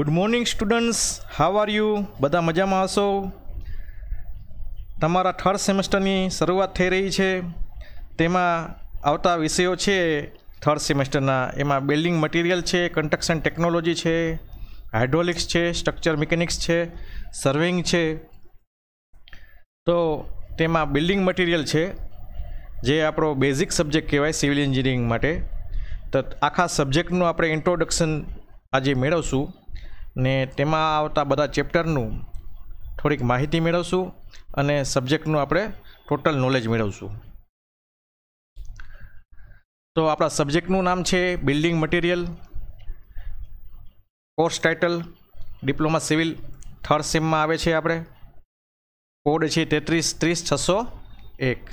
Good morning students how are you બધા મજામાં હશો તમારા થર્ડ સેમેસ્ટરની શરૂઆત થઈ રહી છે તેમાં આવતા વિષયો છે થર્ડ સેમેસ્ટરના એમાં બિલ્ડિંગ મટીરિયલ છે કન્સ્ટ્રક્શન ટેકનોલોજી છે હાઇડ્રોલિક્સ છે સ્ટ્રક્ચર મિકેનિક્સ છે સર્વિંગ છે તો તેમાં બિલ્ડિંગ મટીરિયલ છે જે આપણો બેઝિક સબ્જેક્ટ કહેવાય સિવિલ એન્જિનિયરિંગ માટે તો આખા સબ્જેક્ટનું આપણે ઇન્ટ્રોડક્શન આજે મેળવશું ને તેમાં આવતા બધા ચેપ્ટરનું થોડીક માહિતી મેળવશું અને સબ્જેક્ટનું આપણે ટોટલ નોલેજ મેળવશું તો આપણા સબ્જેક્ટનું નામ છે building material course title diploma civil third સેમમાં આવે છે આપણે કોડ છે તેત્રીસ ત્રીસ છસો એક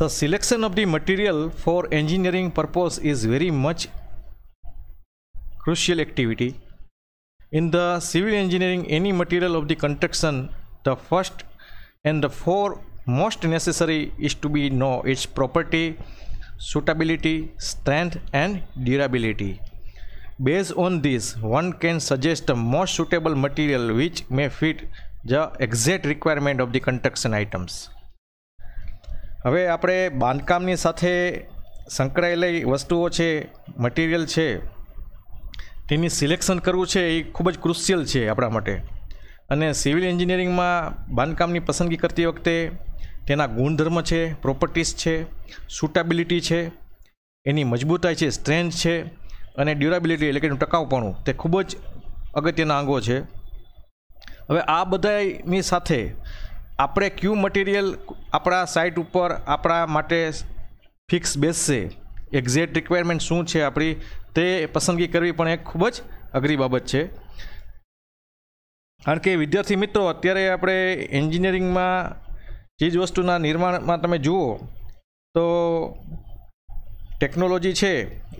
the selection of the material for engineering purpose is very much crucial activity in the civil engineering any material of the construction the first and the four most necessary is to be know its property suitability strength and durability based on this one can suggest the most suitable material which may fit the exact requirement of the construction items હવે આપણે બાંધકામની સાથે સંકળાયેલી વસ્તુઓ છે material છે તેની selection કરવું છે એ ખૂબ જ ક્રુશિયલ છે આપણા માટે અને સિવિલ એન્જિનિયરિંગમાં બાંધકામની પસંદગી કરતી વખતે તેના ગુણધર્મ છે પ્રોપર્ટીઝ છે સુટેબિલિટી છે એની મજબૂતાઈ છે સ્ટ્રેન્થ છે અને ડ્યુરાબિલિટી એટલે કે એનું ટકાઉપણું તે ખૂબ જ અગત્યના અંગો છે હવે આ બધાની સાથે આપણે કયું મટીરિયલ આપણા સાઇટ ઉપર આપણા માટે ફિક્સ બેસશે એક્ઝેક્ટ રિક્વાયરમેન્ટ શું છે આપણી તે પસંદગી કરવી પણ એક ખૂબ જ અઘરી બાબત છે કારણ કે વિદ્યાર્થી મિત્રો અત્યારે આપણે એન્જિનિયરિંગમાં ચીજ વસ્તુના નિર્માણમાં તમે જુઓ તો ટેકનોલોજી છે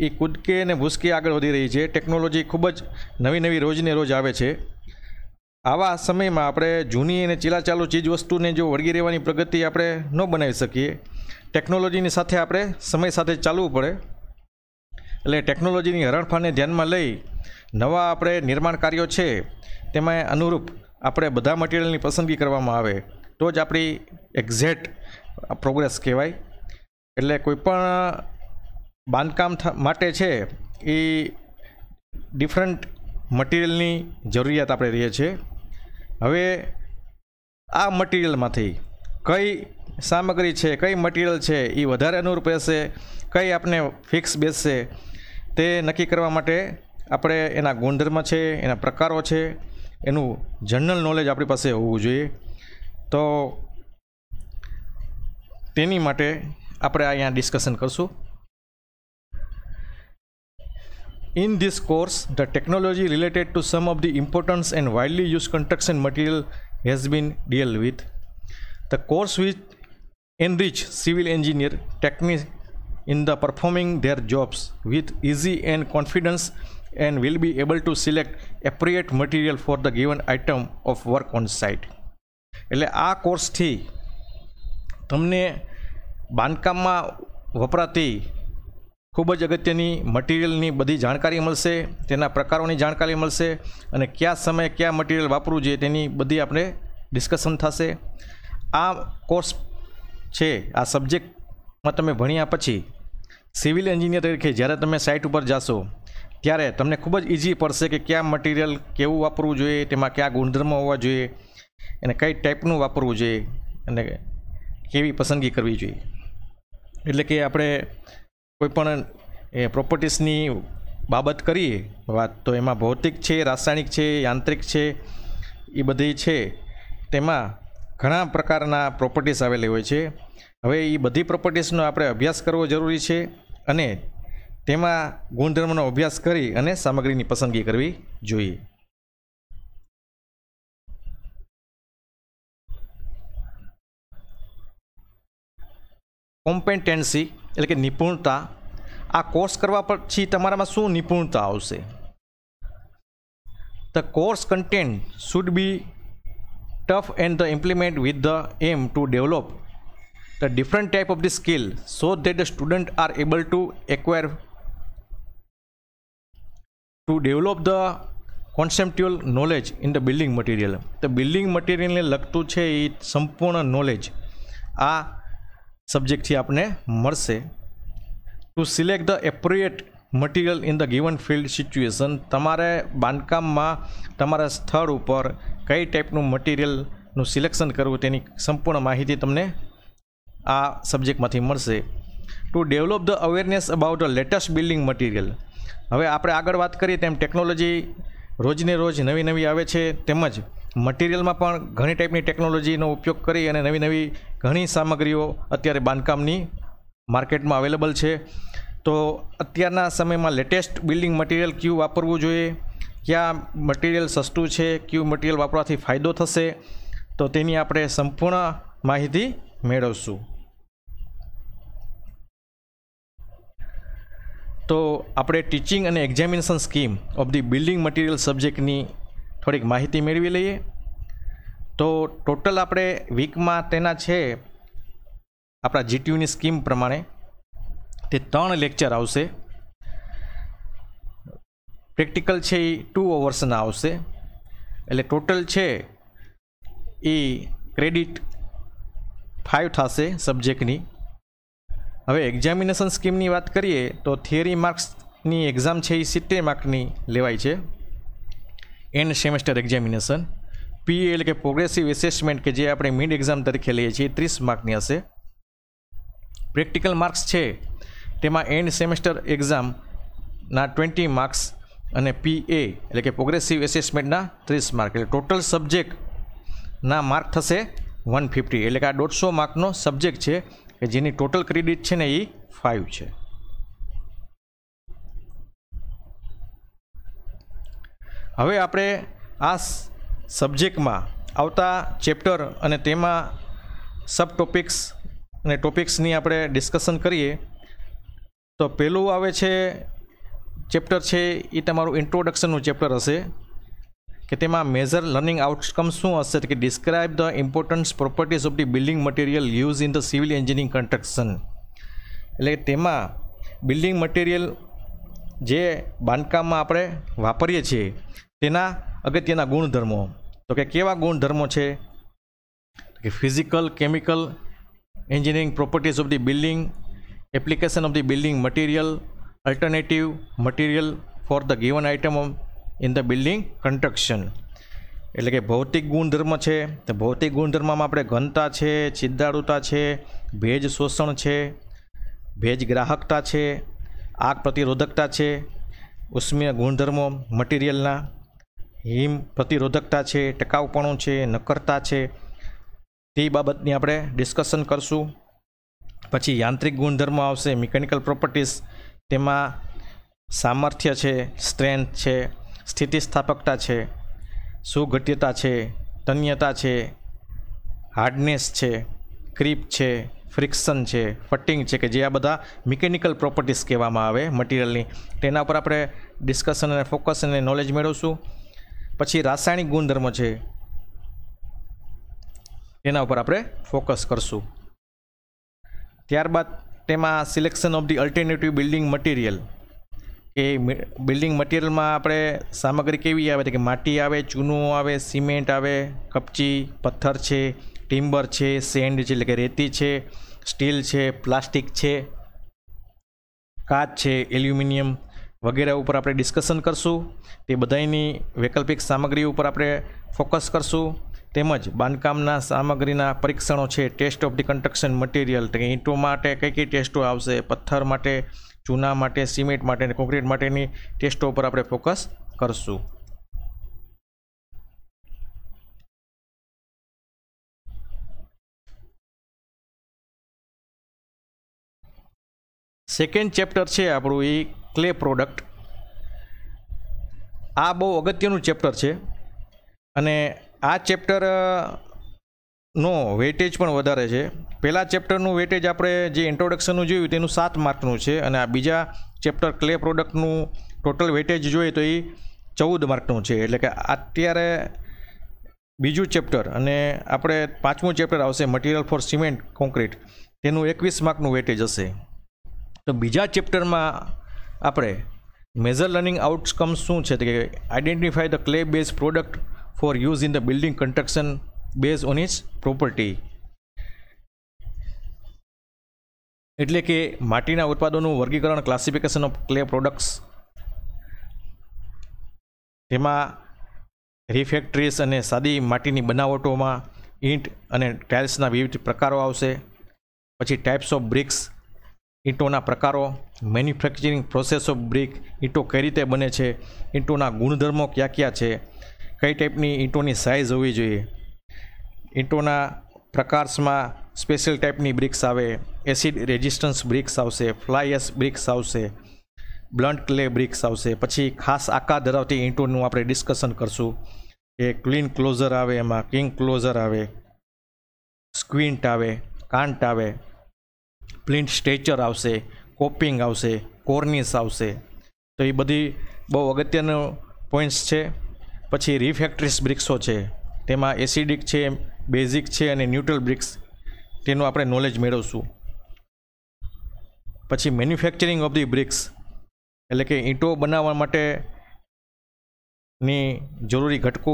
એ કૂદકે અને ભૂસકે આગળ વધી રહી છે ટેકનોલોજી ખૂબ જ નવી નવી રોજને રોજ આવે છે આવા સમયમાં આપણે જૂની અને ચીલાચાલુ ચીજવસ્તુને જો વળગી રહેવાની પ્રગતિ આપણે ન બનાવી શકીએ ટેકનોલોજીની સાથે આપણે સમય સાથે ચાલવું પડે એટલે ટેકનોલોજીની હરણફાળને ધ્યાનમાં લઈ નવા આપણે નિર્માણ કાર્યો છે તેમાં અનુરૂપ આપણે બધા મટીરિયલની પસંદગી કરવામાં આવે તો જ આપણી એક્ઝેક્ટ પ્રોગ્રેસ કહેવાય એટલે કોઈપણ બાંધકામ માટે છે એ ડિફરન્ટ મટીરિયલની જરૂરિયાત આપણે રહીએ છીએ હવે આ મટીરિયલમાંથી કઈ સામગ્રી છે કઈ મટીરિયલ છે એ વધારે અનુરૂપ રહેશે કઈ આપણે ફિક્સ બેસશે તે નક્કી કરવા માટે આપણે એના ગુણધર્મ છે એના પ્રકારો છે એનું જનરલ નોલેજ આપણી પાસે હોવું જોઈએ તો તેની માટે આપણે અહીંયા ડિસ્કશન કરશું In this course, the technology related to some of the importance and widely used construction material has been dealt with. The course will enrich civil engineer techniques in the performing their jobs with easy and confidence and will be able to select appropriate material for the given item of work on site એટલે આ કોર્સથી તમને બાંધકામમાં વપરાતી ખૂબ જ અગત્યની મટિરિયલની બધી જાણકારી મળશે તેના પ્રકારોની જાણકારી મળશે અને કયા સમયે કયા મટિરિયલ વાપરવું જોઈએ તેની બધી આપણે ડિસ્કશન થશે આ કોર્સ છે આ સબ્જેક્ટમાં તમે ભણ્યા પછી સિવિલ એન્જિનિયર તરીકે જ્યારે તમે સાઇટ ઉપર જાશો ત્યારે તમને ખૂબ જ ઇઝી પડશે કે કયા મટિરિયલ કેવું વાપરવું જોઈએ તેમાં કયા ગુણધર્મો હોવા જોઈએ અને કઈ ટાઈપનું વાપરવું જોઈએ અને કેવી પસંદગી કરવી જોઈએ એટલે કે આપણે કોઈપણ એ પ્રોપર્ટીસની બાબત કરીએ વાત તો એમાં ભૌતિક છે રાસાયણિક છે યાંત્રિક છે એ બધી છે તેમાં ઘણા પ્રકારના પ્રોપર્ટીસ આવેલી હોય છે હવે એ બધી પ્રોપર્ટીસનો આપણે અભ્યાસ કરવો જરૂરી છે અને તેમાં ગુણધર્મનો અભ્યાસ કરી અને સામગ્રીની પસંદગી કરવી જોઈએ કોમ્પેન્ટેન્સી એટલે કે નિપુણતા આ કોર્સ કરવા પછી તમારામાં શું નિપુણતા આવશે the course content should be tough and the implement with the aim to develop the different type of the skill so that the student are able to acquire to develop the conceptual knowledge in the building material તો building મટીરિયલને લગતું છે એ સંપૂર્ણ knowledge આ સબ્જેક્ટથી આપણને મળશે to select the appropriate material in the given field situation તમારે બાંધકામમાં તમારા સ્થળ ઉપર કઈ ટાઈપનું મટીરિયલનું સિલેક્શન કરવું તેની સંપૂર્ણ માહિતી તમને આ સબ્જેક્ટમાંથી મળશે to develop the awareness about the latest building material હવે આપણે આગળ વાત કરીએ તેમ ટેકનોલોજી રોજને રોજ નવી નવી આવે છે તેમજ મટિરિયલમાં પણ ઘણી ટાઈપની ટેકનોલોજીનો ઉપયોગ કરી અને નવી નવી ઘણી સામગ્રીઓ અત્યારે બાંધકામની માર્કેટમાં અવેલેબલ છે તો અત્યારના સમયમાં લેટેસ્ટ બિલ્ડિંગ મટિરિયલ કયું વાપરવું જોઈએ ક્યાં મટિરિયલ સસ્તું છે કયું મટિરિયલ વાપરવાથી ફાયદો થશે તો તેની આપણે સંપૂર્ણ માહિતી મેળવશું તો આપણે ટીચિંગ અને examination scheme of the building material સબ્જેક્ટની થોડીક માહિતી મેળવી લઈએ તો ટોટલ આપણે વીકમાં તેના છે આપણા જીટીયુની સ્કીમ પ્રમાણે તે ત્રણ લેક્ચર આવશે પ્રેક્ટિકલ છે એ ટુ ઓવર્સના આવશે એટલે ટોટલ છે એ ક્રેડિટ ફાઇવ થશે સબ્જેક્ટની હવે એક્ઝામિનેશન સ્કીમની વાત કરીએ તો થિયરી માર્ક્સની એક્ઝામ છે એ સિત્તેર માર્કની લેવાય છે એન્ડ સેમેસ્ટર એક્ઝામિનેશન પીએ એટલે કે પ્રોગ્રેસિવ એસેસમેન્ટ કે જે આપણે મિડ એક્ઝામ તરીકે લઈએ છીએ ત્રીસ માર્કની હશે પ્રેક્ટિકલ માર્ક્સ છે તેમાં એન્ડ સેમેસ્ટર એક્ઝામના ટ્વેન્ટી માર્ક્સ અને પીએ e એટલે કે પ્રોગ્રેસિવ એસેસમેન્ટના ત્રીસ માર્ક એટલે ટોટલ સબ્જેક્ટના માર્ક થશે વન ફિફ્ટી એટલે કે આ દોઢસો માર્કનો સબ્જેક્ટ છે કે જેની ટોટલ ક્રેડિટ છે ને એ ફાઇવ છે હવે આપણે આ સબ્જેક્ટમાં આવતા ચેપ્ટર અને તેમાં સબ ટોપિક્સ અને ટોપિક્સની આપણે ડિસ્કશન કરીએ તો પહેલું આવે છે ચેપ્ટર છે એ તમારું ઇન્ટ્રોડક્શનનું ચેપ્ટર હશે કે તેમાં મેજર લર્નિંગ આઉટકમ શું હશે કે describe the importance properties of the building material use in the civil engineering construction એટલે તેમાં બિલ્ડિંગ મટીરિયલ જે બાંધકામમાં આપણે વાપરીએ છીએ તેના અગત્યના ગુણધર્મો તો કે કેવા ગુણધર્મો છે કે physical chemical engineering properties of the building application of the building material alternative material for the given item in the building construction એટલે કે ભૌતિક ગુણધર્મ છે તો ભૌતિક ગુણધર્મમાં આપણે ઘનતા છે છિદ્દાળુતા છે ભેજ શોષણ છે ભેજ ગ્રાહકતા છે આગ પ્રતિરોધકતા છે ઉષ્મીય ગુણધર્મો મટીરિયલના હિમ પ્રતિરોધકતા છે ટકાઉપણું છે નક્કરતા છે તે બાબતની આપણે ડિસ્કશન કરશું પછી યાંત્રિક ગુણધર્મો આવશે મિકેનિકલ પ્રોપર્ટીસ તેમાં સામર્થ્ય છે સ્ટ્રેન્થ છે સ્થિતિસ્થાપકતા છે સુઘટ્યતા છે તન્યતા છે હાર્ડનેસ છે ક્રીપ છે ફ્રિક્શન છે ફટિંગ છે કે જે આ બધા મિકેનિકલ પ્રોપર્ટીસ કહેવામાં આવે મટીરિયલની તેના ઉપર આપણે ડિસ્કશન અને ફોકસ અને નોલેજ મેળવશું પછી રાસાયણિક ગુણધર્મ છે એના ઉપર આપણે ફોકસ કરશું ત્યારબાદ તેમાં selection of the alternative building material કે બિલ્ડિંગ મટીરિયલમાં આપણે સામગ્રી કેવી આવે કે માટી આવે ચૂનો આવે સિમેન્ટ આવે કપચી પથ્થર છે ટિમ્બર છે સેન્ડ છે એટલે કે રેતી છે સ્ટીલ છે પ્લાસ્ટિક છે કાચ છે એલ્યુમિનિયમ વગેરે ઉપર આપણે ડિસ્કશન કરશું તે બધાની વૈકલ્પિક સામગ્રી ઉપર આપણે ફોકસ કરશું તેમજ બાંધકામના સામગ્રીના પરીક્ષણો છે test of the construction material કે ઈંટો માટે કઈ કઈ ટેસ્ટો આવશે પથ્થર માટે ચૂના માટે સિમેન્ટ માટે અને કોન્ક્રીટ માટેની ટેસ્ટો ઉપર આપણે ફોકસ કરશું સેકન્ડ ચેપ્ટર છે આપણું એ ક્લે પ્રોડક્ટ આ બહુ અગત્યનું ચેપ્ટર છે અને આ ચેપ્ટર નો વેટેજ પણ વધારે છે પહેલાં ચેપ્ટરનું વેટેજ આપણે જે ઇન્ટ્રોડક્શનનું જોયું તેનું સાત માર્કનું છે અને આ બીજા ચેપ્ટર ક્લે પ્રોડક્ટનું ટોટલ વેટેજ જોઈએ તો એ ચૌદ માર્કનું છે એટલે કે અત્યારે બીજું ચેપ્ટર અને આપણે પાંચમું ચેપ્ટર આવશે મટીરિયલ ફોર સિમેન્ટ કોન્ક્રીટ તેનું એકવીસ માર્કનું વેટેજ હશે તો બીજા ચેપ્ટરમાં આપણે મેઝર લર્નિંગ આઉટકમ્સ શું છે કે identify the clay base product for use in the building construction base on its property એટલે કે માટીના ઉત્પાદનોનું વર્ગીકરણ ક્લાસિફિકેશન ઓફ ક્લે પ્રોડક્ટ્સ જેમાં રિફેક્ટરીઝ અને સાદી માટીની બનાવટોમાં ઈંટ અને ટાઇલ્સના વિવિધ પ્રકારો આવશે પછી ટાઈપ્સ ઓફ બ્રિક્સ ઈંટોના પ્રકારો મેન્યુફેક્ચરિંગ પ્રોસેસ ઓફ બ્રિક ઈંટો કઈ રીતે બને છે ઈંટોના ગુણધર્મો ક્યાં ક્યાં છે કઈ ટાઈપની ઈંટોની સાઇઝ હોવી જોઈએ ઈંટોના પ્રકાર્સમાં સ્પેશિયલ ટાઈપની બ્રિક્સ આવે એસિડ રેઝિસ્ટન્સ બ્રિક્સ આવશે ફ્લાયસ બ્રિક્સ આવશે બ્લન્ટ ક્લે બ્રિક્સ આવશે પછી ખાસ આકાર ધરાવતી ઈંટોનું આપણે ડિસ્કશન કરશું કે ક્લીન ક્લોઝર આવે એમાં કિંગ ક્લોઝર આવે સ્ક્વિન્ટ આવે કાન્ટ આવે પ્લિન્ટ સ્ટેચર આવશે કોપિંગ આવશે કોર્નિસ આવશે તો એ બધી બહુ અગત્યનો પોઈન્ટ્સ છે પછી રિફેક્ટરીસ બ્રિક્સો છે તેમાં એસિડિક છે બેઝિક છે અને ન્યુટ્રલ બ્રિક્સ તેનું આપણે નોલેજ મેળવશું પછી મેન્યુફેક્ચરિંગ ઓફ ધી બ્રિક્સ એટલે કે ઈંટો બનાવવા માટેની જરૂરી ઘટકો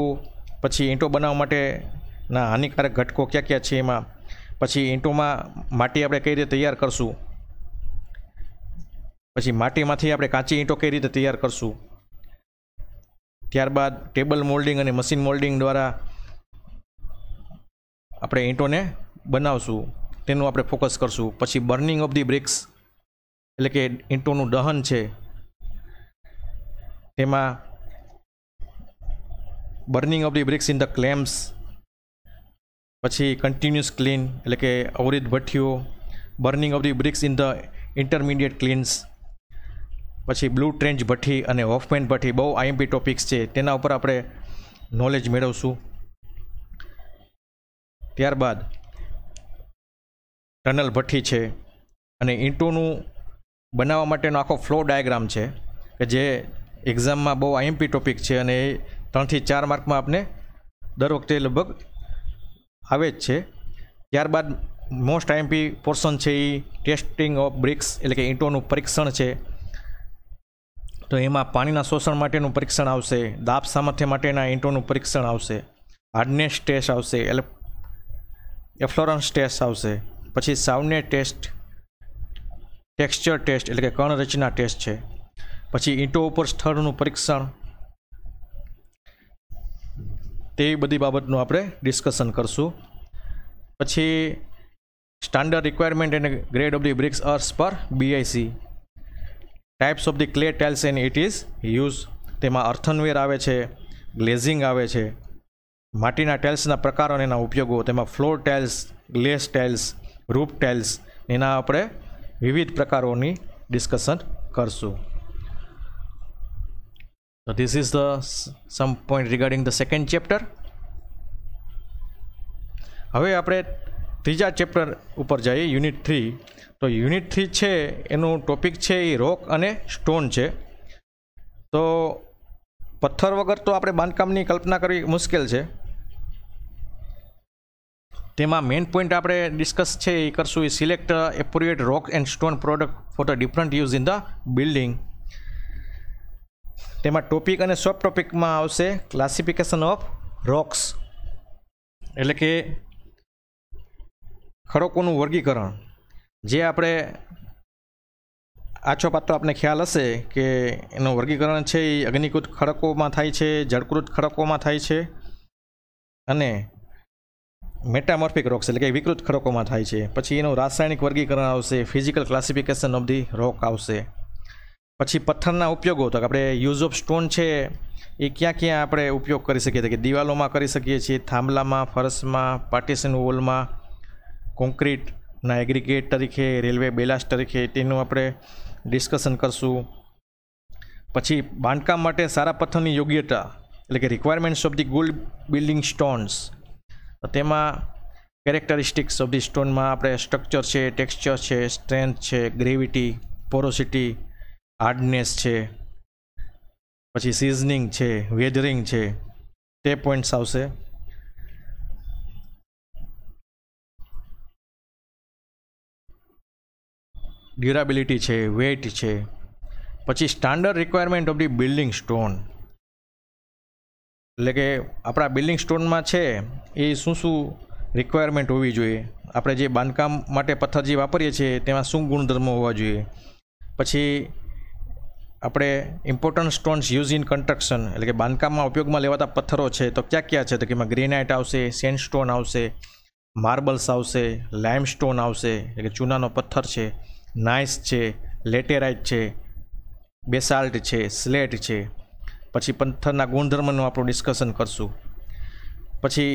પછી ઈંટો બનાવવા માટેના હાનિકારક ઘટકો કયા કયા છે એમાં પછી ઈંટોમાં માટી આપણે કઈ રીતે તૈયાર કરશું પછી માટીમાંથી આપણે કાચી ઈંટો કઈ રીતે તૈયાર કરશું ત્યારબાદ ટેબલ મોલ્ડિંગ અને મશીન મોલ્ડિંગ દ્વારા આપણે ઈંટોને બનાવશું તેનું આપણે ફોકસ કરશું પછી બર્નિંગ ઓફ ધી બ્રિક્સ એટલે કે ઈંટોનું દહન છે તેમાં burning of the bricks in the clamps પછી કન્ટિન્યુઅસ ક્લીન એટલે કે અવરિત ભઠ્ઠીઓ burning of the bricks in the intermediate kilns પછી બ્લુ ટ્રેન્ચ ભઠ્ઠી અને હોફમેન ભઠ્ઠી બહુ આઈએમપી ટોપિક્સ છે તેના ઉપર આપણે નોલેજ મેળવશું ત્યારબાદ ટનલ ભઠ્ઠી છે અને ઈંટોનું બનાવવા માટેનો આખો ફ્લો ડાયાગ્રામ છે કે જે એક્ઝામમાં બહુ આઈએમપી ટોપિક છે અને એ ત્રણથી ચાર માર્કમાં આપને દર વખતે લગભગ આવે જ છે ત્યારબાદ મોસ્ટ આઈએમપી પોર્શન છે એ ટેસ્ટિંગ ઓફ બ્રિક્સ એટલે કે ઈંટોનું પરીક્ષણ છે તો એમાં પાણીના શોષણ માટેનું પરીક્ષણ આવશે દાબ સામર્થ્ય માટેના ઈંટોનું પરીક્ષણ આવશે હાર્ડનેસ ટેસ્ટ આવશે એટલે એફ્લોરન્સ ટેસ્ટ આવશે પછી સાવને ટેસ્ટ ટેક્સચર ટેસ્ટ એટલે કે કણ રચના ટેસ્ટ છે પછી ઈંટો ઉપર સ્થળનું પરીક્ષણ તેવી બધી બાબતનું આપણે ડિસ્કશન કરશું પછી standard requirement and grade of the bricks અર્થ પર BIC types of the clay tiles and it is use તેમાં અર્થનવેર આવે છે ગ્લેઝિંગ આવે છે માટીના ટેલ્સના પ્રકારો અને એના ઉપયોગો તેમાં floor tiles glazed tiles roof tiles એના આપણે વિવિધ પ્રકારોની ડિસ્કશન કરશું so this is the some point regarding the second chapter હવે આપણે ત્રીજા ચેપ્ટર ઉપર જઈએ યુનિટ થ્રી તો યુનિટ થ્રી છે એનું ટોપિક છે એ રોક અને સ્ટોન છે તો પથ્થર વગર તો આપણે બાંધકામની કલ્પના કરવી મુશ્કેલ છે તેમાં મેઇન પોઈન્ટ આપણે ડિસ્કસ છે એ કરશું એ select appropriate rock and stone product for the different use in the building તેમાં ટોપિક અને સબ ટોપિકમાં આવશે ક્લાસિફિકેશન ઓફ રોક્સ એટલે કે ખડકોનું વર્ગીકરણ જે આપણે આછો પાત્રો આપને ખ્યાલ હશે કે એનું વર્ગીકરણ છે એ અગ્નિકૃત ખડકોમાં થાય છે જળકૃત ખડકોમાં થાય છે અને મેટામોર્ફિક રોક્સ એટલે કે વિકૃત ખડકોમાં થાય છે પછી એનું રાસાયણિક વર્ગીકરણ આવશે physical classification of the rock આવશે પછી પથ્થરના ઉપયોગો તો આપણે યુઝ ઓફ સ્ટોન છે એ ક્યાં ક્યાં આપણે ઉપયોગ કરી શકીએ છીએ કે દિવાલોમાં કરી શકીએ છીએ થાંભલામાં ફરસમાં પાર્ટીશન વોલમાં કોન્ક્રીટના એગ્રીગેટ તરીકે રેલવે બેલાસ તરીકે તેનું આપણે ડિસ્કશન કરશું પછી બાંધકામ માટે સારા પથ્થરની યોગ્યતા એટલે કે requirements of the good building stones તેમાં કેરેક્ટરિસ્ટિક્સ ઓફ ધી સ્ટોનમાં આપણે સ્ટ્રક્ચર છે ટેક્સચર છે સ્ટ્રેન્થ છે ગ્રેવિટી પોરોસિટી હાર્ડનેસ છે પછી સિઝનિંગ છે વેધરિંગ છે તે પોઈન્ટ્સ આવશે ડ્યુરાબિલિટી છે વેઇટ છે પછી standard requirement of the building stone એટલે કે આપણા બિલ્ડિંગ સ્ટોનમાં છે એ શું શું રિક્વાયરમેન્ટ હોવી જોઈએ આપણે જે બાંધકામ માટે પથ્થર જે વાપરીએ છીએ તેમાં શું ગુણધર્મો હોવા જોઈએ પછી આપણે important stones use in construction એટલે કે બાંધકામમાં ઉપયોગમાં લેવાતા પથ્થરો છે તો ક્યાં ક્યાં છે તો કે એમાં ગ્રેનાઇટ આવશે સેન્ડસ્ટોન આવશે માર્બલ્સ આવશે લાઇમસ્ટોન આવશે એટલે કે ચૂનાનો પથ્થર છે નાઇસ છે લેટેરાઇટ છે બેસાલ્ટ છે સ્લેટ છે પછી પથ્થરના ગુણધર્મનું આપણું ડિસ્કશન કરશું પછી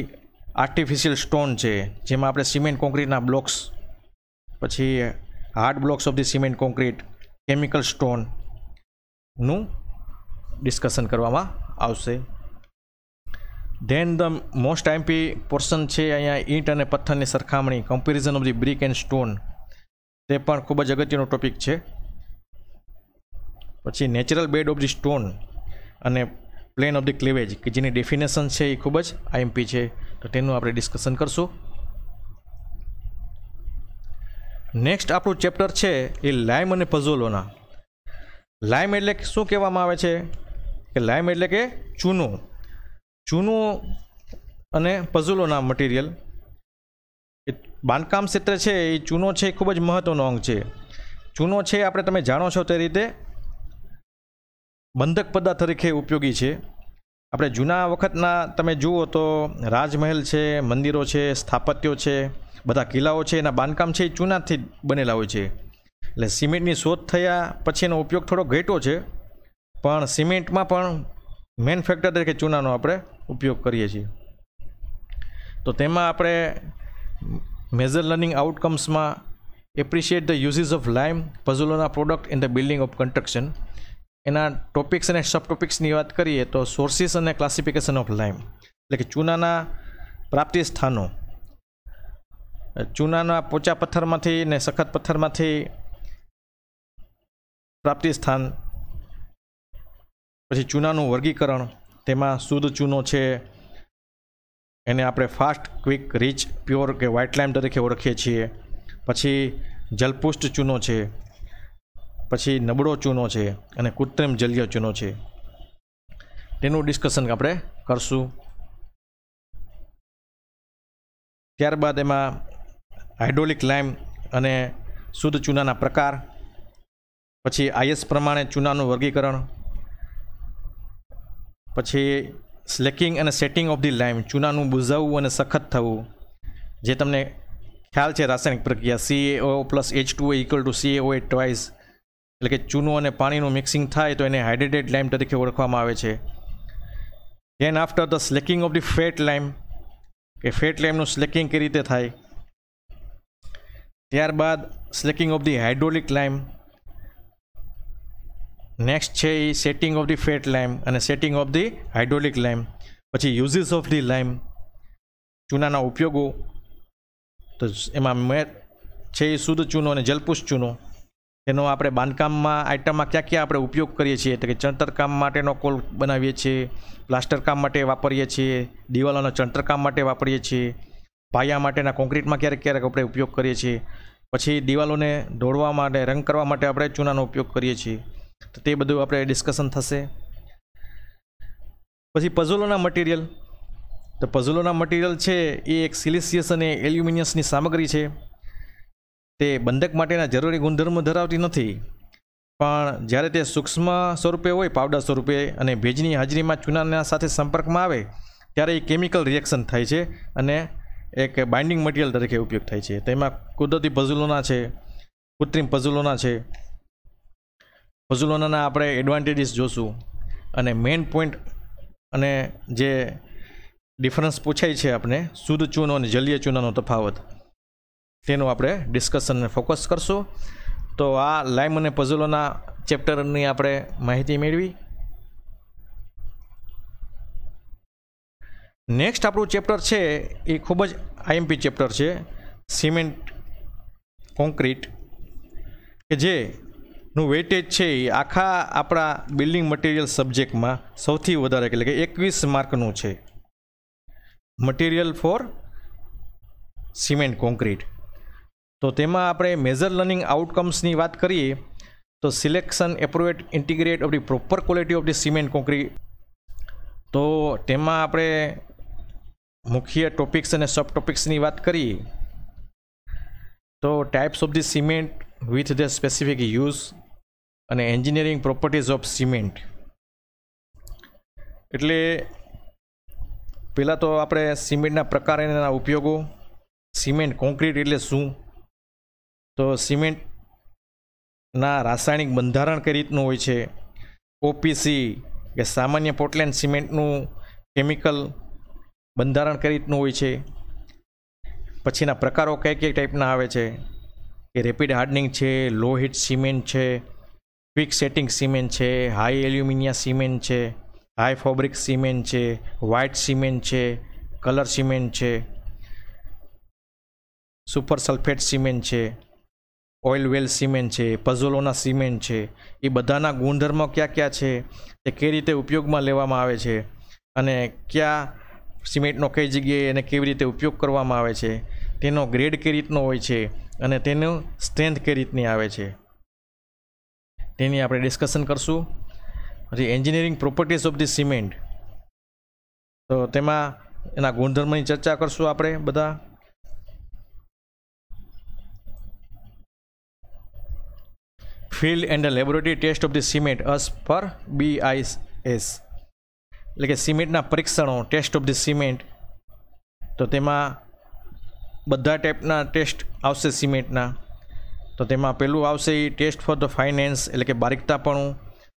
આર્ટિફિશિયલ સ્ટોન છે જેમાં આપણે સિમેન્ટ કોન્ક્રીટના બ્લોક્સ પછી hard blocks of the cement concrete chemical stone નું ડિસ્કશન કરવામાં આવશે then the most important છે અહીંયા ઈંટ અને પથ્થરની સરખામણી comparison of the brick and stone તે પણ ખૂબ જ અગત્યનો ટોપિક છે પછી natural bed of the stone અને પ્લેન ઓફ ધી ક્લેવેજ કે જેની ડેફિનેશન છે એ ખૂબ જ આઈએમપી છે તો તેનું આપણે ડિસ્કશન કરશું નેક્સ્ટ આપણું ચેપ્ટર છે એ લાઇમ અને પઝોલોના લાઈમ એટલે શું કહેવામાં આવે છે કે લાઈમ એટલે કે ચૂનું ચૂનું અને પઝુલોના મટીરિયલ બાંધકામ ક્ષેત્ર છે એ ચૂનો છે એ ખૂબ જ મહત્વનો અંગ છે ચૂનો છે આપણે તમે જાણો છો તે રીતે બંધક પદાર્થ તરીકે ઉપયોગી છે આપણે જૂના વખતના તમે જુઓ તો રાજમહેલ છે મંદિરો છે સ્થાપત્યો છે બધા કિલ્લાઓ છે એના બાંધકામ છે એ ચૂનાથી જ બનેલા હોય છે એટલે સિમેન્ટની શોધ થયા પછી એનો ઉપયોગ થોડો ઘટ્યો છે પણ સિમેન્ટમાં પણ મેન ફેક્ટર તરીકે ચૂનાનો આપણે ઉપયોગ કરીએ છીએ તો તેમાં આપણે મેઝર લર્નિંગ આઉટકમ્સમાં appreciate the uses of lime pozzolana product in the building of construction એના ટોપિક્સ અને સબ ટોપિક્સની વાત કરીએ તો સોર્સિસ અને ક્લાસિફિકેશન ઓફ લાઇમ એટલે કે ચૂનાના પ્રાપ્તિ સ્થાનો ચૂનાના પોચા પથ્થરમાંથી ને સખત પથ્થરમાંથી પ્રાપ્તિ સ્થાન પછી ચૂનાનું વર્ગીકરણ તેમાં શુદ્ધ ચૂનો છે એને આપણે ફાસ્ટ ક્વિક રીચ પ્યોર કે વ્હાઇટ લાઇમ તરીકે ઓળખીએ છીએ પછી જલપુષ્ટ ચૂનો છે પછી નબળો ચૂનો છે અને કૃત્રિમ જલીય ચૂનો છે તેનું ડિસ્કશન આપણે કરશું ત્યારબાદ એમાં હાઇડ્રોલિક લાઇમ અને શુદ્ધ ચૂનાના પ્રકાર પછી આઈએસ પ્રમાણે ચૂનાનું વર્ગીકરણ પછી સ્લેકિંગ અને સેટિંગ ઓફ ધી લાઇમ ચૂનાનું બુઝાવવું અને સખત થવું જે તમને ખ્યાલ છે રાસાયણિક પ્રક્રિયા C A O plus H two equal to C A O A twice એટલે કે ચૂનું અને પાણીનું મિક્સિંગ થાય તો એને હાઇડ્રેટેડ લાઇમ તરીકે ઓળખવામાં આવે છે then after the slaking of the fat lime કે ફેટ લાઇમનું સ્લેકિંગ કઈ રીતે થાય ત્યારબાદ slaking of the hydraulic lime next છે એ setting of the fat lime અને setting of the hydraulic lime પછી યુઝિસ ઓફ ધી લાઇમ ચૂનાના ઉપયોગો તો એમાં મેં છે એ શુદ્ધ ચૂનો અને જલપુષ્ટ ચૂનો એનો આપણે બાંધકામમાં આઇટમમાં ક્યાં ક્યાં આપણે ઉપયોગ કરીએ છીએ એટલે કે ચણતરકામ માટેનો કોલ બનાવીએ છીએ પ્લાસ્ટરકામ માટે વાપરીએ છીએ દિવાલોનો ચણતરકામ માટે વાપરીએ છીએ પાયા માટેના કોન્ક્રીટમાં ક્યારેક ક્યારેક આપણે ઉપયોગ કરીએ છીએ પછી દિવાલોને ઢોળવા માટે રંગ કરવા માટે આપણે ચૂનાનો ઉપયોગ કરીએ છીએ તો તે બધું આપણે ડિસ્કશન થશે પછી પઝોલોના મટીરિયલ તો પઝોલોના મટીરિયલ છે એ એક સિલિસિયસ અને એલ્યુમિનિયસની સામગ્રી છે તે બંધક માટેના જરૂરી ગુણધર્મો ધરાવતી નથી પણ જ્યારે તે સૂક્ષ્મ સ્વરૂપે હોય પાવડર સ્વરૂપે અને ભેજની હાજરીમાં ચૂનાના સાથે સંપર્કમાં આવે ત્યારે એ કેમિકલ રિએક્શન થાય છે અને એક બાઇન્ડિંગ મટીરિયલ તરીકે ઉપયોગ થાય છે તેમાં કુદરતી પઝલોના છે કૃત્રિમ પઝલોના છે પઝલોનાના આપણે એડવાન્ટેજીસ જોશું અને મેઇન પોઈન્ટ અને જે ડિફરન્સ પૂછાય છે આપણે શુદ્ધ ચૂનો અને જલીય ચૂનાનો તફાવત તેનું આપણે ડિસ્કશનને ફોકસ કરશું તો આ લાઈમ અને પઝલોના ચેપ્ટરની આપણે માહિતી મેળવી નેક્સ્ટ આપણું ચેપ્ટર છે એ ખૂબ જ આઈએમપી ચેપ્ટર છે સિમેન્ટ કોન્ક્રીટ કે જે નું વેટેજ છે એ આખા આપણા બિલ્ડિંગ મટીરિયલ સબ્જેક્ટમાં સૌથી વધારે એટલે કે એકવીસ માર્કનું છે મટીરિયલ ફોર સિમેન્ટ કોન્ક્રીટ તો તેમાં આપણે મેજર લર્નિંગ આઉટકમ્સની વાત કરીએ તો selection appropriate integrate of the proper quality of the cement concrete તો તેમાં આપણે મુખ્ય ટોપિક્સ અને સબ ટોપિક્સની વાત કરીએ તો types of the cement with the specific use અને એન્જિનિયરિંગ પ્રોપર્ટીઝ ઓફ સિમેન્ટ એટલે પહેલાં તો આપણે સિમેન્ટના પ્રકાર એના ઉપયોગો સિમેન્ટ કોન્ક્રીટ એટલે શું તો સિમેન્ટના રાસાયણિક બંધારણ કઈ રીતનું હોય છે ઓપીસી કે સામાન્ય પોટલેન્ડ સિમેન્ટનું કેમિકલ બંધારણ કઈ રીતનું હોય છે પછીના પ્રકારો કઈ કઈ ટાઈપના આવે છે કે રેપિડ હાર્ડનિંગ છે લો હીટ સિમેન્ટ છે ક્વિક સેટિંગ સિમેન્ટ છે હાઈ એલ્યુમિનિયા સિમેન્ટ છે હાઈ ફોબ્રિક સિમેન્ટ છે વ્હાઇટ સિમેન્ટ છે કલર સિમેન્ટ છે સુપર સલ્ફેટ સિમેન્ટ છે ઓઇલ વેલ સિમેન્ટ છે પઝોલોના સિમેન્ટ છે એ બધાના ગુણધર્મો ક્યાં ક્યાં છે તે કઈ રીતે ઉપયોગમાં લેવામાં આવે છે અને ક્યાં સિમેન્ટનો કઈ જગ્યાએ અને કેવી રીતે ઉપયોગ કરવામાં આવે છે તેનો ગ્રેડ કઈ રીતનો હોય છે અને તેનું સ્ટ્રેન્થ કઈ રીતની આવે છે તેની આપણે ડિસ્કશન કરશું પછી engineering properties of the cement તો તેમાં એના ગુણધર્મની ચર્ચા કરશું આપણે બધા field and the laboratory test of the cement as per B I S એટલે કે સિમેન્ટના પરીક્ષણો ટેસ્ટ ઓફ ધી સિમેન્ટ તો તેમાં બધા ટાઈપના ટેસ્ટ આવશે સિમેન્ટના તો તેમાં પહેલું આવશે એ ટેસ્ટ ફોર ધ ફાઇનેન્સ એટલે કે બારીકતાપણું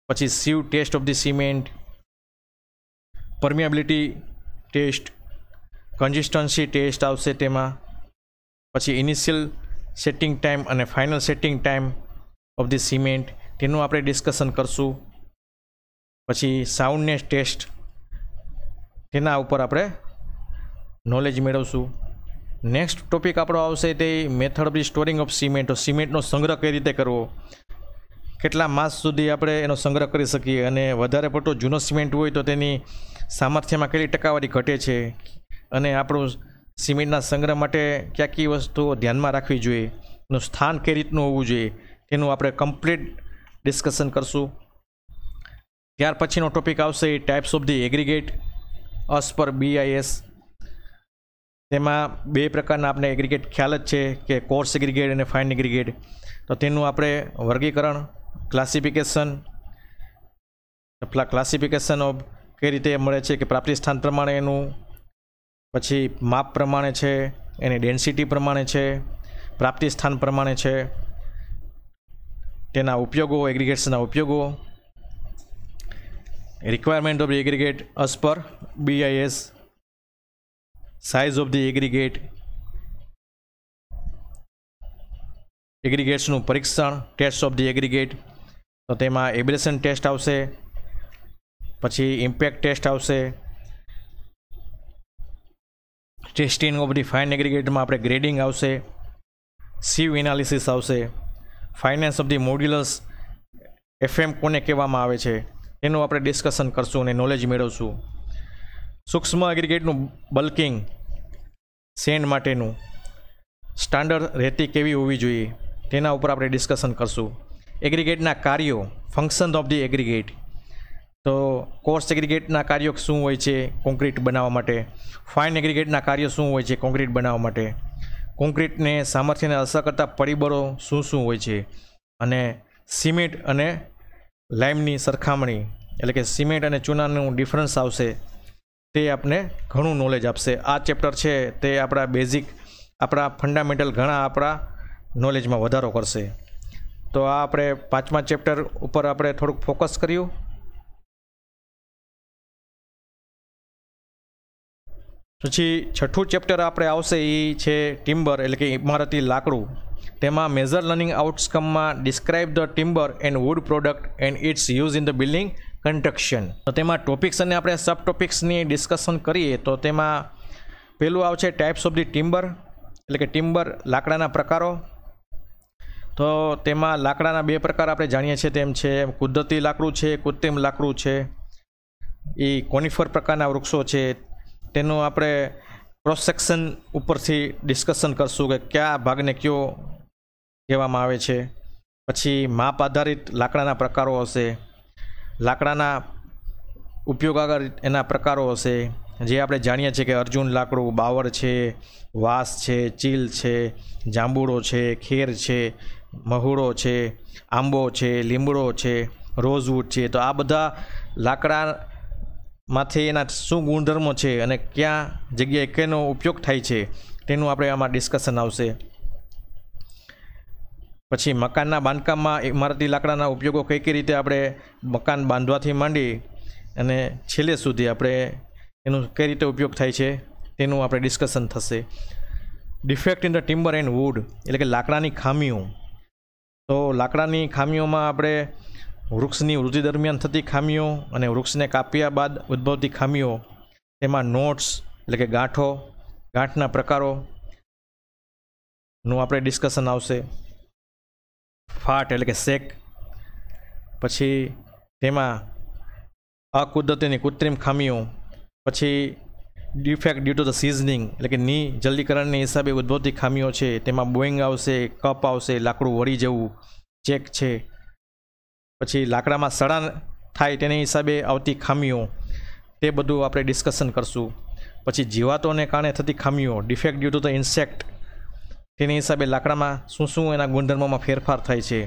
પછી sieve test of the cement permeability test consistency test આવશે તેમાં પછી ઇનિશિયલ સેટિંગ ટાઈમ અને final setting time of the cement તેનું આપણે ડિસ્કશન કરશું પછી સાઉન્ડનેસ ટેસ્ટ તેના ઉપર આપણે નોલેજ મેળવશું નેક્સ્ટ ટોપિક આપણો આવશે તે method be storing of cement સિમેન્ટનો સંગ્રહ કઈ રીતે કરવો કેટલા માસ સુધી આપણે એનો સંગ્રહ કરી શકીએ અને વધારે પડતો જૂનો સિમેન્ટ હોય તો તેની સામર્થ્યમાં કેટલી ટકાવારી ઘટે છે અને આપણું સિમેન્ટના સંગ્રહ માટે કયા કઈ વસ્તુઓ ધ્યાનમાં રાખવી જોઈએ એનું સ્થાન કઈ રીતનું હોવું જોઈએ તેનું આપણે કમ્પ્લીટ ડિસ્કશન કરશું ત્યાર પછીનો ટોપિક આવશે types of the aggregate as per BIS તેમાં બે પ્રકારના આપણે એગ્રિગેટ ખ્યાલ જ છે કે કોર્સ એગ્રીગેટ અને ફાઇન એગ્રીગેટ તો તેનું આપણે વર્ગીકરણ ક્લાસિફિકેશન પેલા ક્લાસિફિકેશન ઓફ કઈ રીતે મળે છે કે પ્રાપ્તિ સ્થાન પ્રમાણે એનું પછી માપ પ્રમાણે છે એની ડેન્સિટી પ્રમાણે છે પ્રાપ્તિ સ્થાન પ્રમાણે છે તેના ઉપયોગો એગ્રીગેટ્સના ઉપયોગો requirement of aggregate as per BIS size of the aggregate એગ્રીગેટ્સનું પરીક્ષણ ટેસ્ટ ઓફ ધી એગ્રીગેટ તો તેમાં એબ્રેશન ટેસ્ટ આવશે પછી ઇમ્પેક્ટ ટેસ્ટ આવશે ટેસ્ટિંગ ઓફ ધી ફાઇન એગ્રીગેટમાં આપણે ગ્રેડિંગ આવશે સીવ એનાલિસિસ આવશે fineness of the modulus FM કોને કહેવામાં આવે છે એનું આપણે ડિસ્કશન કરશું અને નોલેજ મેળવશું સૂક્ષ્મ એગ્રિગેટનું બલ્કિંગ સેન્ડ માટેનું સ્ટાન્ડર્ડ રેતી કેવી હોવી જોઈએ તેના ઉપર આપણે ડિસ્કશન કરશું એગ્રિગેટના કાર્યો ફંક્શન ઓફ ધી એગ્રિગેટ તો કોર્સ એગ્રિગેટના કાર્યો શું હોય છે કોન્ક્રીટ બનાવવા માટે ફાઇન એગ્રિગેટના કાર્યો શું હોય છે કોન્ક્રીટ બનાવવા માટે કોન્ક્રીટને સામર્થ્યને અસર કરતા પરિબળો શું શું હોય છે અને સિમેન્ટ અને લાઇમની સરખામણી એટલે કે સિમેન્ટ અને ચૂનાનું ડિફરન્સ આવશે તે આપને ઘણું નોલેજ આપશે આ ચેપ્ટર છે તે આપણા બેઝિક આપણા ફંડામેન્ટલ ઘણા આપણા નોલેજમાં વધારો કરશે તો આ આપણે પાંચમા ચેપ્ટર ઉપર આપણે થોડુંક ફોકસ કર્યું પછી છઠ્ઠું ચેપ્ટર આપણે આવશે એ છે ટિમ્બર એટલે કે ઇમારતી લાકડું તેમાં મેઝર લર્નિંગ આઉટકમમાં describe the timber and wood product and its use in the building construction તો તેમાં ટોપિક્સ અને આપણે સબ ટોપિક્સની ડિસ્કશન કરીએ તો તેમાં પહેલું આવશે ટાઈપ્સ ઓફ ધી ટિમ્બર એટલે કે ટિમ્બર લાકડાના પ્રકારો તો તેમાં લાકડાના બે પ્રકાર આપણે જાણીએ છીએ તેમ છે કુદરતી લાકડું છે કૃત્રિમ લાકડું છે એ કોનિફર પ્રકારના વૃક્ષો છે તેનું આપણે પ્રોસેક્શન ઉપરથી ડિસ્કશન કરશું કે કયા ભાગને કયો કહેવામાં આવે છે પછી માપ આધારિત લાકડાના પ્રકારો હશે લાકડાના ઉપયોગ આગળ એના પ્રકારો હશે જે આપણે જાણીએ છીએ કે અર્જુન લાકડું બાવર છે વાસ છે ચીલ છે જાંબુડો છે ખેર છે મહુડો છે આંબો છે લીમડો છે રોઝવુડ છે તો આ બધા લાકડામાંથી એના શું ગુણધર્મો છે અને ક્યાં જગ્યાએ કેનો ઉપયોગ થાય છે તેનું આપણે આમાં ડિસ્કશન આવશે પછી મકાનના બાંધકામમાં ઇમારતી લાકડાના ઉપયોગો કઈ કઈ રીતે આપણે મકાન બાંધવાથી માંડી અને છેલ્લે સુધી આપણે એનો કઈ રીતે ઉપયોગ થાય છે તેનું આપણે ડિસ્કશન થશે defect in the timber and wood એટલે કે લાકડાની ખામીઓ તો લાકડાની ખામીઓમાં આપણે વૃક્ષની વૃદ્ધિ દરમિયાન થતી ખામીઓ અને વૃક્ષને કાપ્યા બાદ ઉદ્ભવતી ખામીઓ તેમાં નોટ્સ એટલે કે ગાંઠો ગાંઠના પ્રકારોનું આપણે ડિસ્કશન આવશે ફાટ એટલે કે શેક પછી તેમાં અકુદરતીની કૃત્રિમ ખામીઓ પછી defect due to the seasoning એટલે કે ની જલ્દીકરણની હિસાબે ઉદ્ભવતી ખામીઓ છે તેમાં બોઈંગ આવશે કપ આવશે લાકડું વળી જવું ચેક છે પછી લાકડામાં સડાન થાય તેની હિસાબે આવતી ખામીઓ તે બધું આપણે ડિસ્કશન કરશું પછી જીવાતોને કારણે થતી ખામીઓ defect due to the insect તેની હિસાબે લાકડામાં શું શું એના ગુણધર્મોમાં ફેરફાર થાય છે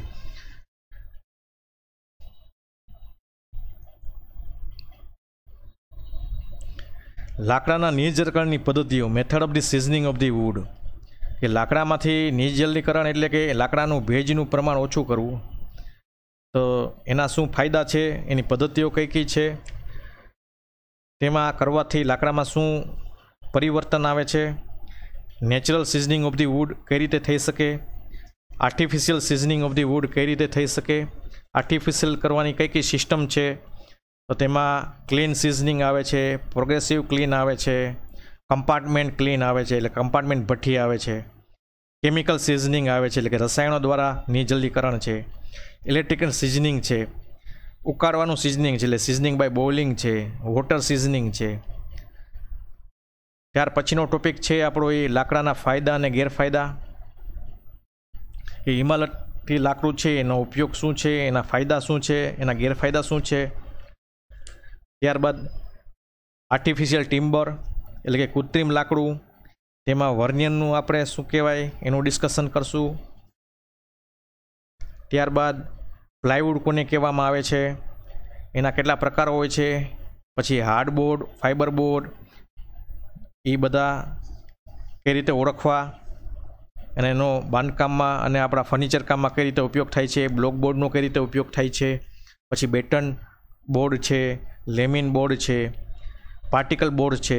લાકડાના નિર્જલકરણની પદ્ધતિઓ method of the seasoning of the wood કે લાકડામાંથી નિર્જલીકરણ એટલે કે લાકડાનું ભેજનું પ્રમાણ ઓછું કરવું તો એના શું ફાયદા છે એની પદ્ધતિઓ કઈ કઈ છે તેમાં કરવાથી લાકડામાં શું પરિવર્તન આવે છે natural seasoning of the wood કઈ રીતે થઈ શકે artificial seasoning of the wood કઈ રીતે થઈ શકે આર્ટિફિશિયલ કરવાની કઈ કઈ સિસ્ટમ છે તો તેમાં ક્લીન સિઝનિંગ આવે છે પ્રોગ્રેસિવ ક્લીન આવે છે કમ્પાર્ટમેન્ટ ક્લીન આવે છે એટલે કમ્પાર્ટમેન્ટ ભઠ્ઠી આવે છે કેમિકલ સિઝનિંગ આવે છે એટલે કે રસાયણો દ્વારા નિર્જલીકરણ છે ઇલેક્ટ્રિકલ સિઝનિંગ છે ઉકાળવાનું સિઝનિંગ છે એટલે સિઝનિંગ બાય બોલિંગ છે વોટર સિઝનિંગ છે ત્યાર પછીનો ટોપિક છે આપણો એ લાકડાના ફાયદા અને ગેરફાયદા એ હિમાલયથી લાકડું છે એનો ઉપયોગ શું છે એના ફાયદા શું છે એના ગેરફાયદા શું છે ત્યારબાદ આર્ટિફિશિયલ ટિમ્બર એટલે કે કૃત્રિમ લાકડું તેમાં વર્નિયનનું આપણે શું કહેવાય એનું ડિસ્કશન કરશું ત્યારબાદ પ્લાયવુડ કોને કહેવામાં આવે છે એના કેટલા પ્રકારો હોય છે પછી હાર્ડબોર્ડ ફાઇબરબોર્ડ એ બધા કઈ રીતે ઓળખવા અને એનો બાંધકામમાં અને આપણા ફર્નિચર કામમાં કઈ રીતે ઉપયોગ થાય છે બ્લોક બોર્ડનો કઈ રીતે ઉપયોગ થાય છે પછી બેટન બોર્ડ છે લેમિન બોર્ડ છે પાર્ટિકલ બોર્ડ છે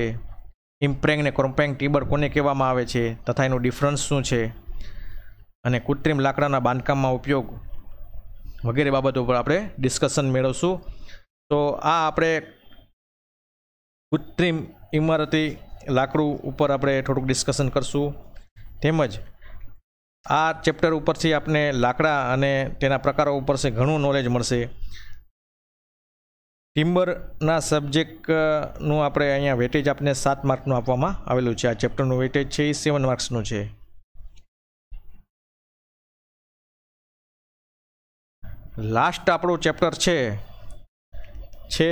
ઇમ્પ્રેંગ ને કોમ્પ્રેંગ ટીબર કોને કહેવામાં આવે છે તથા એનું ડિફરન્સ શું છે અને કૃત્રિમ લાકડાના બાંધકામમાં ઉપયોગ વગેરે બાબતો ઉપર આપણે ડિસ્કશન મેળવશું તો આ આપણે કૃત્રિમ ઇમારતી લાકડું ઉપર આપણે થોડુંક ડિસ્કશન કરશું તેમજ આ ચેપ્ટર ઉપરથી આપને લાકડા અને તેના પ્રકારો ઉપરથી ઘણું નોલેજ મળશે ટિમ્બરના સબ્જેક્ટનું આપણે અહીંયા વેટેજ આપને સાત માર્કનું આપવામાં આવેલું છે આ ચેપ્ટરનું વેટેજ છે એ સેવન માર્ક્સનું છે લાસ્ટ આપણું ચેપ્ટર છે છે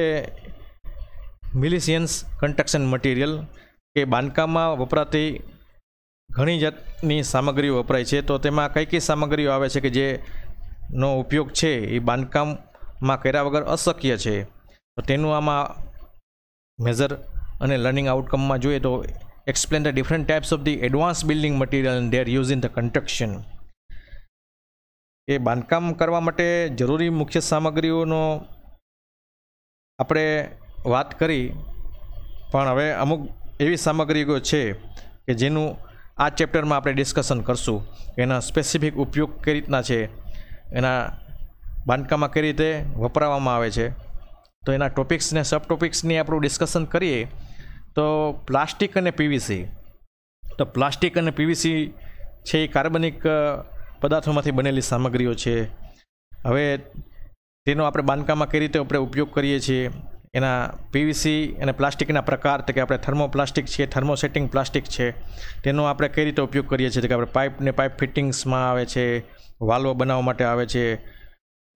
મિલિશિયન્સ કન્સ્ટ્રક્શન મટીરિયલ કે બાંધકામમાં વપરાતી ઘણી જાતની સામગ્રીઓ વપરાય છે તો તેમાં કઈ કઈ સામગ્રીઓ આવે છે કે જેનો ઉપયોગ છે એ બાંધકામમાં કર્યા વગર અશક્ય છે તો તેનું આમાં મેજર અને લર્નિંગ આઉટકમમાં જોઈએ તો explain the different types of the advance building material and their use in the એ બાંધકામ કરવા માટે જરૂરી મુખ્ય સામગ્રીઓનો આપણે વાત કરી પણ હવે અમુક એવી સામગ્રીઓ છે કે જેનું આ ચેપ્ટરમાં આપણે ડિસ્કશન કરશું એના સ્પેસિફિક ઉપયોગ કઈ રીતના છે એના બાંધકામમાં કઈ રીતે વપરાવામાં આવે છે તો એના ટોપિક્સને સબ ટોપિક્સની આપણું ડિસ્કશન કરીએ તો પ્લાસ્ટિક અને પીવીસી તો પ્લાસ્ટિક અને પીવીસી છે એ કાર્બનિક પદાર્થોમાંથી બનેલી સામગ્રીઓ છે હવે તેનો આપણે બાંધકામમાં કઈ રીતે આપણે ઉપયોગ કરીએ છીએ એના પીવીસી અને પ્લાસ્ટિકના પ્રકાર તો કે આપણે થર્મોપ્લાસ્ટિક છે થર્મોસેટિંગ પ્લાસ્ટિક છે તેનો આપણે કઈ રીતે ઉપયોગ કરીએ છીએ કે આપણે પાઇપને પાઇપ ફિટિંગ્સમાં આવે છે વાલ્વો બનાવવા માટે આવે છે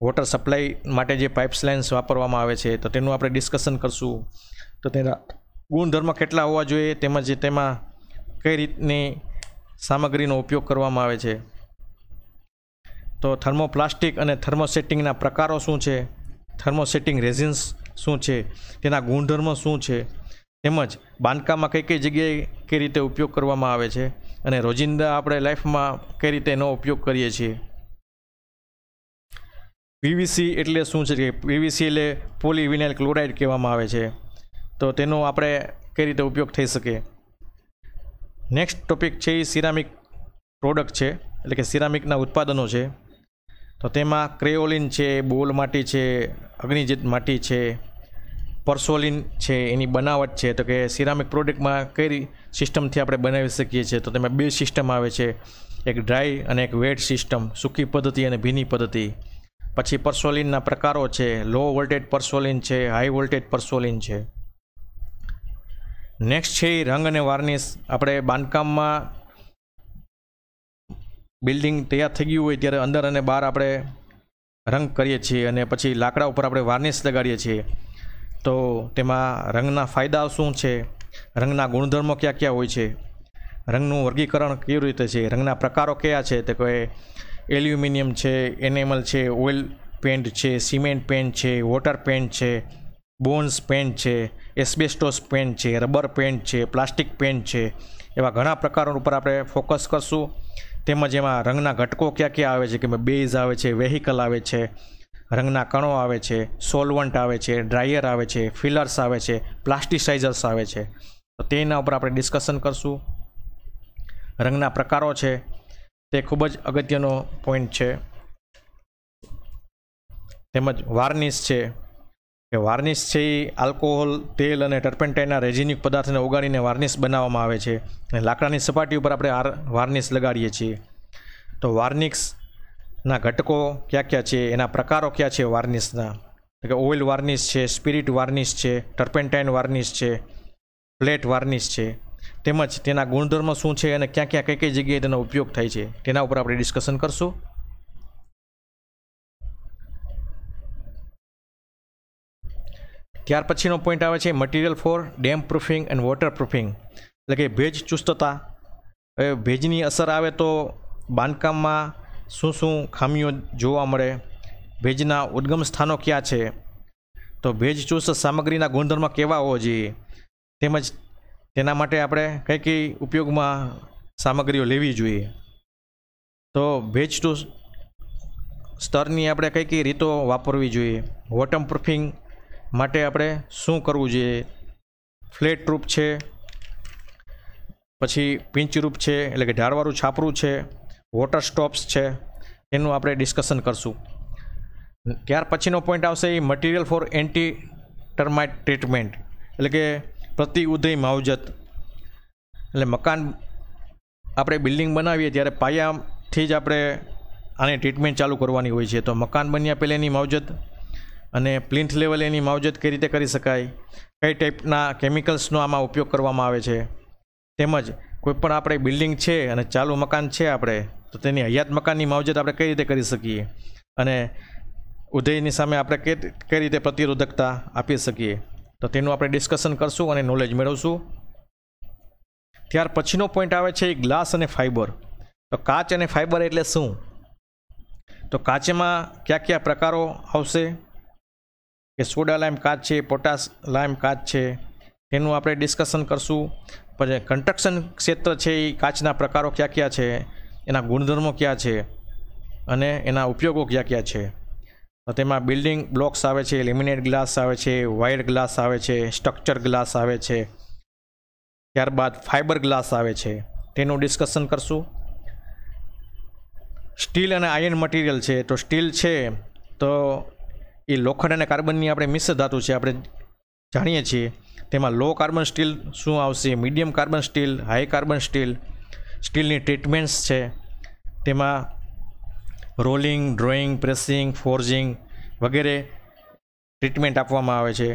વોટર સપ્લાય માટે જે પાઇપ્સ લાઇન્સ વાપરવામાં આવે છે તો તેનું આપણે ડિસ્કશન કરશું તો તેના ગુણધર્મ કેટલા હોવા જોઈએ તેમજ તેમાં કઈ રીતની સામગ્રીનો ઉપયોગ કરવામાં આવે છે તો થર્મોપ્લાસ્ટિક અને થર્મોસેટિંગના પ્રકારો શું છે થર્મોસેટિંગ રેઝિન્સ શું છે તેના ગુણધર્મ શું છે તેમજ બાંધકામમાં કઈ કઈ જગ્યાએ કઈ રીતે ઉપયોગ કરવામાં આવે છે અને રોજિંદા આપણે લાઈફમાં કઈ રીતે એનો ઉપયોગ કરીએ છીએ પીવીસી એટલે શું છે કે પીવીસી એટલે પોલીવિનાઇલ ક્લોરાઇડ કહેવામાં આવે છે તો તેનો આપણે કઈ રીતે ઉપયોગ થઈ શકે નેક્સ્ટ ટોપિક છે એ સિરામિક પ્રોડક્ટ છે એટલે કે સિરામિકના ઉત્પાદનો છે તો તેમાં ક્રેઓલિન છે બોલ માટી છે અગ્નિજીત માટી છે પર્સોલિન છે એની બનાવટ છે તો કે સિરામિક પ્રોડક્ટમાં કઈ સિસ્ટમથી આપણે બનાવી શકીએ છીએ તો તેમાં બે સિસ્ટમ આવે છે એક ડ્રાય અને એક વેટ સિસ્ટમ સૂકી પદ્ધતિ અને ભીની પદ્ધતિ પછી પર્સોલિનના પ્રકારો છે લો વોલ્ટેજ પર્સોલિન છે હાઈ વોલ્ટેજ પર્સોલિન છે નેક્સ્ટ છે એ રંગ અને વાર્નિશ આપણે બાંધકામમાં બિલ્ડિંગ તૈયાર થઈ ગયું હોય ત્યારે અંદર અને બહાર આપણે રંગ કરીએ છીએ અને પછી લાકડા ઉપર આપણે વાર્નિશ લગાડીએ છીએ તો તેમાં રંગના ફાયદા શું છે રંગના ગુણધર્મો કયા કયા હોય છે રંગનું વર્ગીકરણ કેવી રીતે છે રંગના પ્રકારો કયા છે તો કે એલ્યુમિનિયમ છે એનેમલ છે ઓઇલ પેન્ટ છે સિમેન્ટ પેન્ટ છે વોટર પેન્ટ છે બોન્સ પેન્ટ છે એસ્બેસ્ટોસ પેન્ટ છે રબર પેન્ટ છે પ્લાસ્ટિક પેન્ટ છે એવા ઘણા પ્રકારો ઉપર આપણે ફોકસ કરશું તેમજ એમાં રંગના ઘટકો કયા કયા આવે છે કે બેઝ આવે છે વેહિકલ આવે છે રંગના કણો આવે છે સોલવન્ટ આવે છે ડ્રાયર આવે છે ફિલર્સ આવે છે પ્લાસ્ટિસાઇઝર્સ આવે છે તો તેના ઉપર આપણે ડિસ્કશન કરશું રંગના પ્રકારો છે તે ખૂબ જ અગત્યનો પોઈન્ટ છે તેમજ વાર્નિશ છે કે વાર્નિશ છે એ આલ્કોહોલ તેલ અને ટર્પેન્ટાઇનના રેઝિનિક પદાર્થને ઓગાળીને વાર્નિશ બનાવવામાં આવે છે અને લાકડાની સપાટી ઉપર આપણે વાર્નિશ લગાડીએ છીએ તો વાર્નિક્સ ના ઘટકો કયા કયા છે એના પ્રકારો કયા છે વાર્નિશના એટલે ઓઇલ વાર્નિશ છે સ્પિરિટ વાર્નિશ છે ટર્પેન્ટાઇન વાર્નિશ છે પ્લેટ વાર્નિશ છે તેમજ તેના ગુણધર્મો શું છે અને ક્યાં ક્યાં કઈ કઈ જગ્યાએ તેનો ઉપયોગ થાય છે તેના ઉપર આપણે ડિસ્કશન કરશું ત્યાર પછીનો પોઈન્ટ આવે છે material for damp proofing and water proofing એટલે કે ભેજ ચુસ્તતા ભેજની અસર આવે તો બાંધકામમાં શું શું ખામીઓ જોવા મળે ભેજના ઉદ્ગમ સ્થાનો ક્યાં છે તો ભેજ ચુસ્ત સામગ્રીના ગુણધર્મ કેવા હોવા જોઈએ તેમજ તેના માટે આપણે કઈ કઈ ઉપયોગમાં સામગ્રીઓ લેવી જોઈએ તો ભેજ ચુસ્ત સ્તરની આપણે કઈ કઈ રીતો વાપરવી જોઈએ વોટમ પ્રૂફિંગ માટે આપણે શું કરવું જોઈએ ફ્લેટ રૂપ છે પછી પિંચ રૂપ છે એટલે કે ઢાળવાળું છાપરું છે વોટર સ્ટોપ્સ છે એનું આપણે ડિસ્કશન કરશું ત્યાર પછીનો પોઈન્ટ આવશે એ material for anti termite treatment એટલે કે પ્રતિ ઉદય માવજત એટલે મકાન આપણે બિલ્ડિંગ બનાવીએ ત્યારે પાયાથી જ આપણે આની ટ્રીટમેન્ટ ચાલુ કરવાની હોય છે તો મકાન બન્યા પહેલાં એની માવજત અને પ્લિન્થ લેવલે એની માવજત કઈ રીતે કરી શકાય કઈ ટાઈપના કેમિકલ્સનો આમાં ઉપયોગ કરવામાં આવે છે તેમજ કોઈ પણ આપણે બિલ્ડિંગ છે અને ચાલુ મકાન છે આપણે તો તેની હયાત મકાનની માવજત આપણે કઈ રીતે કરી શકીએ અને ઉદયની સામે આપણે કે કઈ રીતે પ્રતિરોધકતા આપી શકીએ તો તેનું આપણે ડિસ્કશન કરશું અને નોલેજ મેળવશું ત્યાર પછીનો પોઈન્ટ આવે છે ગ્લાસ અને ફાઇબર તો કાચ અને ફાઇબર એટલે શું તો કાચમાં કયા કયા પ્રકારો આવશે કે સોડા લાઈમ કાચ છે પોટાશ લાઇમ કાચ છે તેનું આપણે ડિસ્કશન કરશું પછી કન્સ્ટ્રક્શન ક્ષેત્ર છે એ કાચના પ્રકારો કયા કયા છે એના ગુણધર્મો કયા છે અને એના ઉપયોગો કયા કયા છે તેમાં બિલ્ડિંગ બ્લોક્સ આવે છે લેમિનેટ ગ્લાસ આવે છે વાયર ગ્લાસ આવે છે સ્ટ્રક્ચર ગ્લાસ આવે છે ત્યારબાદ ફાઇબર ગ્લાસ આવે છે તેનું ડિસ્કશન કરશું સ્ટીલ અને આયર્ન મટીરિયલ છે તો સ્ટીલ છે તો એ લોખંડ અને કાર્બનની આપણે મિશ્ર ધાતુ છે આપણે જાણીએ છીએ તેમાં લો કાર્બન સ્ટીલ શું આવશે medium carbon steel high carbon steel સ્ટીલની ટ્રીટમેન્ટ્સ છે તેમાં રોલિંગ ડ્રોઈંગ પ્રેસિંગ ફોર્જિંગ વગેરે ટ્રીટમેન્ટ આપવામાં આવે છે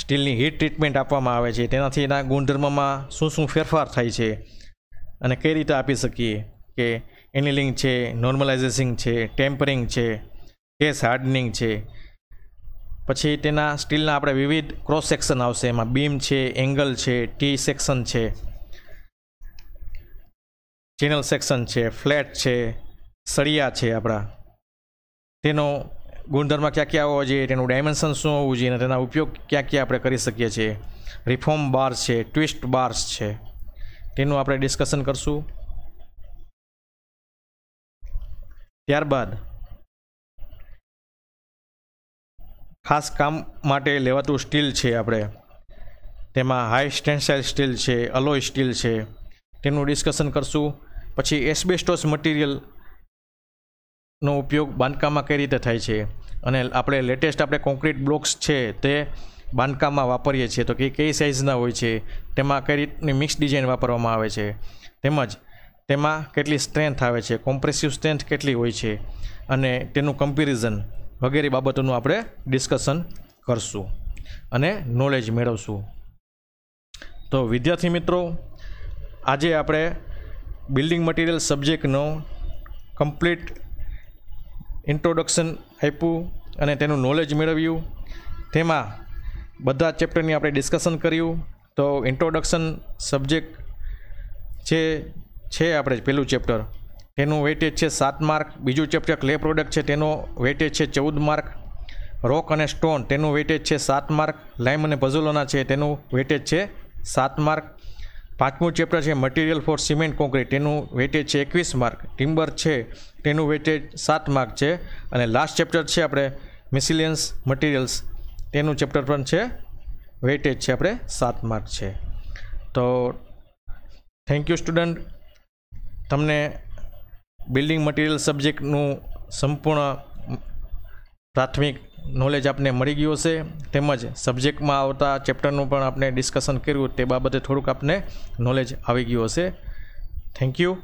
સ્ટીલની હીટ ટ્રીટમેન્ટ આપવામાં આવે છે તેનાથી એના ગુણધર્મમાં શું શું ફેરફાર થાય છે અને કઈ રીતે આપી શકીએ કે એનિલિંગ છે નોર્મલાઇઝેશિંગ છે ટેમ્પરિંગ છે કેસ હાર્ડનિંગ છે પછી તેના સ્ટીલના આપણે વિવિધ ક્રોસ સેક્શન આવશે એમાં બીમ છે એંગલ છે ટી સેક્શન છે ચેનલ સેક્શન છે ફ્લેટ છે સળિયા છે આપણા તેનો ગુણધર્મ ક્યાં ક્યાં હોવો જોઈએ તેનું ડાયમેન્શન શું હોવું જોઈએ અને તેના ઉપયોગ ક્યાં ક્યાં આપણે કરી શકીએ છીએ રિફોર્મ બાર્સ છે ટ્વિસ્ટ બાર્સ છે તેનું આપણે ડિસ્કશન કરશું ત્યારબાદ ખાસ કામ માટે લેવાતું સ્ટીલ છે આપણે તેમાં હાઈ સ્ટેન્સાઇલ સ્ટીલ છે અલોય સ્ટીલ છે તેનું ડિસ્કશન કરશું પછી એસ્બેસ્ટોસ મટીરિયલનો ઉપયોગ બાંધકામમાં કઈ રીતે થાય છે અને આપણે લેટેસ્ટ આપણે કોન્ક્રીટ બ્લોક્સ છે તે બાંધકામમાં વાપરીએ છીએ તો કે કઈ સાઇઝના હોય છે તેમાં કઈ રીતની મિક્સ ડિઝાઇન વાપરવામાં આવે છે તેમજ તેમાં કેટલી સ્ટ્રેન્થ આવે છે કોમ્પ્રેસિવ સ્ટ્રેન્થ કેટલી હોય છે અને તેનું કમ્પેરિઝન વગેરે બાબતોનું આપણે ડિસ્કશન કરશું અને નોલેજ મેળવશું તો વિદ્યાર્થી મિત્રો આજે આપણે બિલ્ડિંગ મટીરિયલ સબ્જેક્ટનો કમ્પ્લીટ ઇન્ટ્રોડક્શન આપ્યું અને તેનું નોલેજ મેળવ્યું તેમાં બધા ચેપ્ટરની આપણે ડિસ્કશન કર્યું તો ઇન્ટ્રોડક્શન સબ્જેક્ટ જે છે આપણે પહેલું ચેપ્ટર તેનું વેટેજ છે સાત માર્ક બીજું ચેપ્ટર ક્લે પ્રોડક્ટ છે તેનો વેટેજ છે ચૌદ માર્ક રોક અને સ્ટોન તેનું વેટેજ છે સાત માર્ક લાઇમ અને પઝુલોના છે તેનું વેટેજ છે સાત માર્ક પાંચમું ચેપ્ટર છે મટીરિયલ ફોર સિમેન્ટ કોન્ક્રીટ તેનું વેટેજ છે એકવીસ માર્ક ટિમ્બર છે તેનું વેટેજ સાત માર્ક છે અને લાસ્ટ ચેપ્ટર છે આપણે મિસિલિયન્સ મટીરિયલ્સ તેનું ચેપ્ટર પણ છે વેટેજ છે આપણે સાત માર્ક છે તો થેન્ક યુ સ્ટુડન્ટ તમને બિલ્ડિંગ મટીરિયલ સબ્જેક્ટનું સંપૂર્ણ પ્રાથમિક નોલેજ આપને મળી ગયું હશે તેમજ સબ્જેક્ટમાં આવતા ચેપ્ટરનું પણ આપણે ડિસ્કશન કર્યું તે બાબતે થોડુંક આપને નોલેજ આવી ગયું હશે થેન્ક યુ